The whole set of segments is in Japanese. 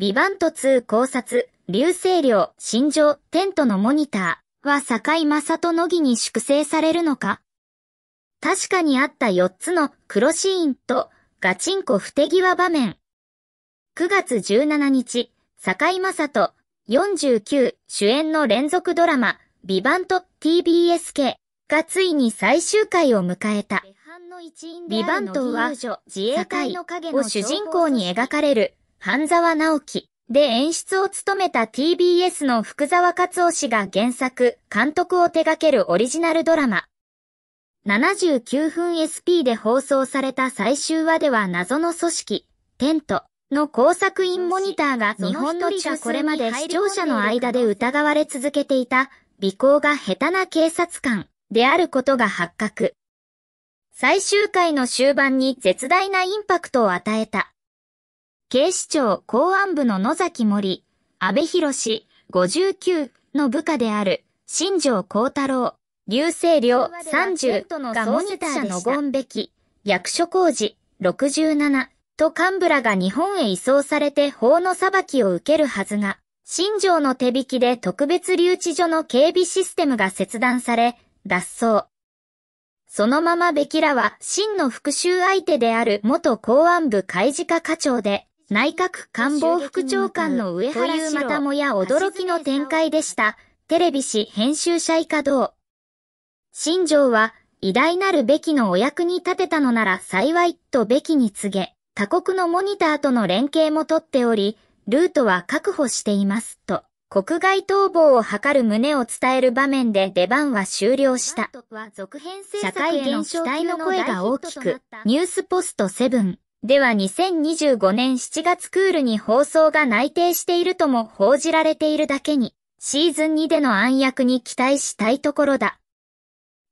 ビバント2考察、流星量、心情、テントのモニターは坂井正人の儀に粛清されるのか確かにあった4つの黒シーンとガチンコ不手際場面。9月17日、坂井正人49主演の連続ドラマ、ビバント TBSK がついに最終回を迎えた。ビバントは自衛隊を主人公に描かれる半沢直樹で演出を務めた TBS の福沢克夫氏が原作、監督を手掛けるオリジナルドラマ。79分 SP で放送された最終話では謎の組織、テントの工作員モニターが日本の地がこれまで視聴者の間で疑われ続けていた、尾行が下手な警察官であることが発覚。最終回の終盤に絶大なインパクトを与えた警視庁公安部の野崎森、安倍博士、59の部下である、新庄幸太郎、流星良30がモニターのゴンべき、役所工事67と幹部らが日本へ移送されて法の裁きを受けるはずが、新庄の手引きで特別留置所の警備システムが切断され、脱走。そのままべきらは真の復讐相手である元公安部開示課課長で、内閣官房副長官の上原優またもや驚きの展開でした。テレビ誌編集者以下同。新庄は、偉大なるべきのお役に立てたのなら幸い、とべきに告げ、他国のモニターとの連携も取っており、ルートは確保しています、と、国外逃亡を図る旨を伝える場面で出番は終了した。社会現象期待の声が大きく、ニュースポスト7。では2025年7月クールに放送が内定しているとも報じられているだけに、シーズン2での暗躍に期待したいところだ。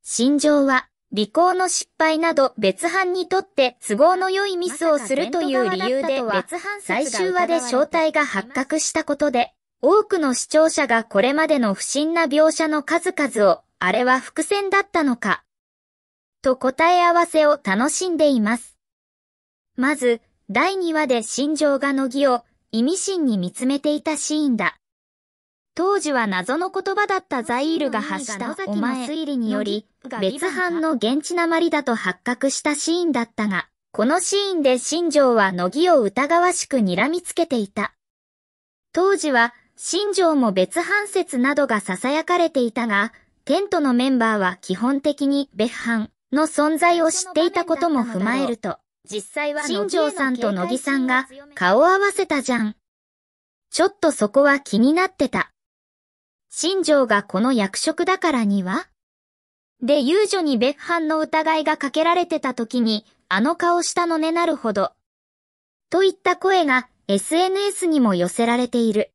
心情は、履行の失敗など別班にとって都合の良いミスをするという理由で、別班最終話で正体が発覚したことで、多くの視聴者がこれまでの不審な描写の数々を、あれは伏線だったのか、と答え合わせを楽しんでいます。まず、第2話で心情が乃木を意味深に見つめていたシーンだ。当時は謎の言葉だったザイールが発したお前推理により、別班の現地なまりだと発覚したシーンだったが、このシーンで新庄は乃木を疑わしく睨みつけていた。当時は、新庄も別班説などが囁かれていたが、テントのメンバーは基本的に別班の存在を知っていたことも踏まえると、実際は新庄さんと乃木さんが顔合わせたじゃん。ちょっとそこは気になってた。新庄がこの役職だからにはで、遊女に別班の疑いがかけられてた時に、あの顔したのねなるほど。といった声が SNS にも寄せられている。